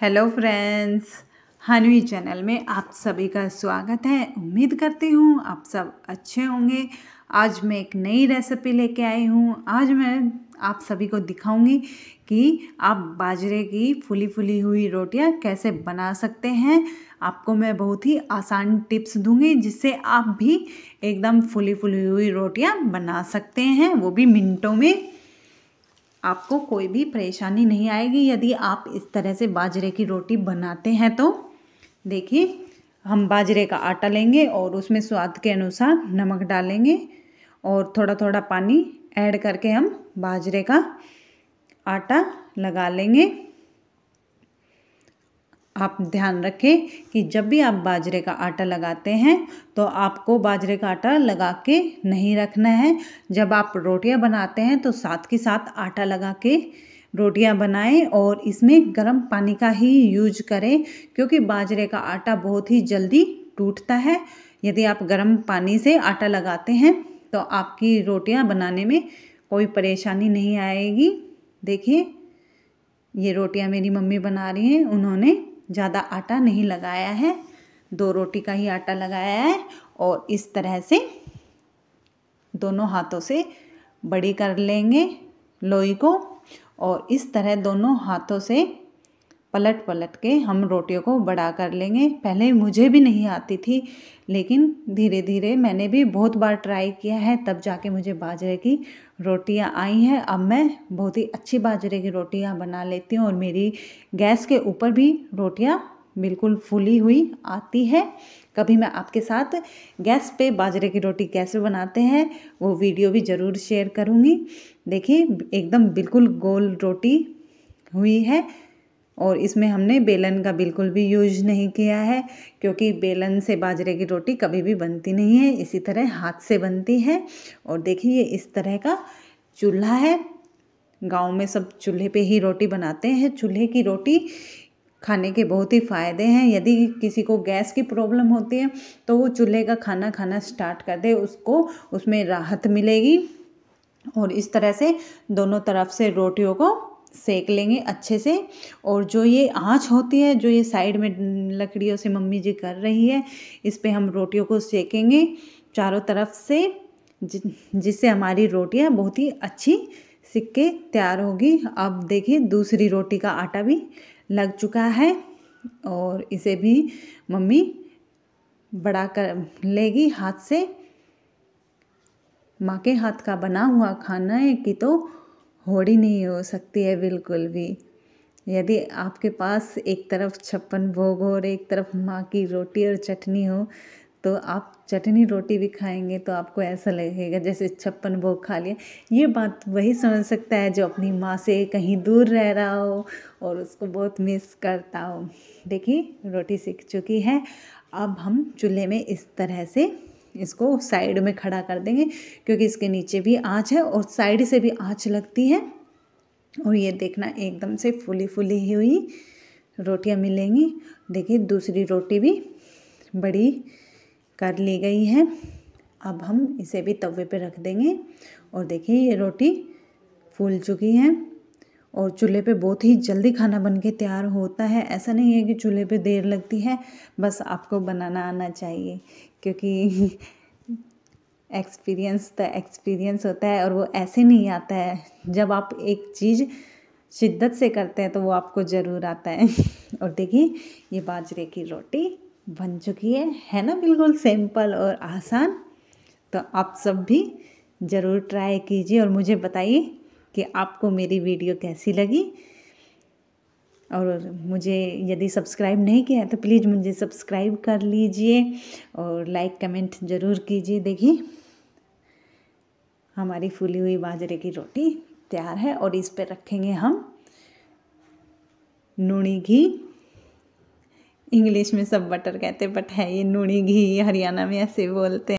hello friends हनवी channel में आप सभी का स्वागत है उम्मीद करती हूँ आप सब अच्छे होंगे आज मैं एक नई रेसिपी लेके आई हूँ आज मैं आप सभी को दिखाऊंगी कि आप बाजरे की फुली फुली हुई रोटियाँ कैसे बना सकते हैं आपको मैं बहुत ही आसान टिप्स दूंगी जिससे आप भी एकदम फुली फुली हुई रोटियाँ बना सकते हैं वो भी मिनटों में आपको कोई भी परेशानी नहीं आएगी यदि आप इस तरह से बाजरे की रोटी बनाते हैं तो देखिए हम बाजरे का आटा लेंगे और उसमें स्वाद के अनुसार नमक डालेंगे और थोड़ा थोड़ा पानी ऐड करके हम बाजरे का आटा लगा लेंगे आप ध्यान रखें कि जब भी आप बाजरे का आटा लगाते हैं तो आपको बाजरे का आटा लगा के नहीं रखना है जब आप रोटियां बनाते हैं तो साथ के साथ आटा लगा के रोटियां बनाएं और इसमें गर्म पानी का ही यूज करें क्योंकि बाजरे का आटा बहुत ही जल्दी टूटता है यदि आप गर्म पानी से आटा लगाते हैं तो आपकी रोटियाँ बनाने में कोई परेशानी नहीं आएगी देखिए ये रोटियाँ मेरी मम्मी बना रही हैं उन्होंने ज़्यादा आटा नहीं लगाया है दो रोटी का ही आटा लगाया है और इस तरह से दोनों हाथों से बड़ी कर लेंगे लोई को और इस तरह दोनों हाथों से पलट पलट के हम रोटियों को बड़ा कर लेंगे पहले मुझे भी नहीं आती थी लेकिन धीरे धीरे मैंने भी बहुत बार ट्राई किया है तब जाके मुझे बाजरे की रोटियां आई हैं अब मैं बहुत ही अच्छी बाजरे की रोटियां बना लेती हूँ और मेरी गैस के ऊपर भी रोटियां बिल्कुल फूली हुई आती है कभी मैं आपके साथ गैस पे बाजरे की रोटी कैसे बनाते हैं वो वीडियो भी ज़रूर शेयर करूँगी देखिए एकदम बिल्कुल गोल रोटी हुई है और इसमें हमने बेलन का बिल्कुल भी यूज नहीं किया है क्योंकि बेलन से बाजरे की रोटी कभी भी बनती नहीं है इसी तरह हाथ से बनती है और देखिए ये इस तरह का चूल्हा है गांव में सब चूल्हे पे ही रोटी बनाते हैं चूल्हे की रोटी खाने के बहुत ही फ़ायदे हैं यदि किसी को गैस की प्रॉब्लम होती है तो वो चूल्हे का खाना खाना स्टार्ट कर दे उसको उसमें राहत मिलेगी और इस तरह से दोनों तरफ से रोटियों को सेक लेंगे अच्छे से और जो ये आँच होती है जो ये साइड में लकड़ियों से मम्मी जी कर रही है इस पर हम रोटियों को सेकेंगे चारों तरफ से जिससे हमारी रोटियाँ बहुत ही अच्छी सिक्के के तैयार होगी अब देखिए दूसरी रोटी का आटा भी लग चुका है और इसे भी मम्मी बड़ा कर लेगी हाथ से माँ के हाथ का बना हुआ खाना है कि तो होड़ी नहीं हो सकती है बिल्कुल भी यदि आपके पास एक तरफ छप्पन भोग हो और एक तरफ माँ की रोटी और चटनी हो तो आप चटनी रोटी भी खाएंगे तो आपको ऐसा लगेगा जैसे छप्पन भोग खा लिया ये बात वही समझ सकता है जो अपनी माँ से कहीं दूर रह रहा हो और उसको बहुत मिस करता हो देखिए रोटी सीख चुकी है अब हम चूल्हे में इस तरह से इसको साइड में खड़ा कर देंगे क्योंकि इसके नीचे भी आँच है और साइड से भी आँच लगती है और ये देखना एकदम से फूली फूली हुई रोटियाँ मिलेंगी देखिए दूसरी रोटी भी बड़ी कर ली गई है अब हम इसे भी तवे पे रख देंगे और देखिए ये रोटी फूल चुकी है और चूल्हे पे बहुत ही जल्दी खाना बन के तैयार होता है ऐसा नहीं है कि चूल्हे पे देर लगती है बस आपको बनाना आना चाहिए क्योंकि एक्सपीरियंस तो एक्सपीरियंस होता है और वो ऐसे नहीं आता है जब आप एक चीज़ शिद्दत से करते हैं तो वो आपको ज़रूर आता है और देखिए ये बाजरे की रोटी बन चुकी है है ना बिल्कुल सिंपल और आसान तो आप सब भी ज़रूर ट्राई कीजिए और मुझे बताइए कि आपको मेरी वीडियो कैसी लगी और मुझे यदि सब्सक्राइब नहीं किया है तो प्लीज़ मुझे सब्सक्राइब कर लीजिए और लाइक कमेंट ज़रूर कीजिए देखिए हमारी फूली हुई बाजरे की रोटी तैयार है और इस पर रखेंगे हम नूनी घी इंग्लिश में सब बटर कहते हैं बट है ये नूनी घी हरियाणा में ऐसे बोलते हैं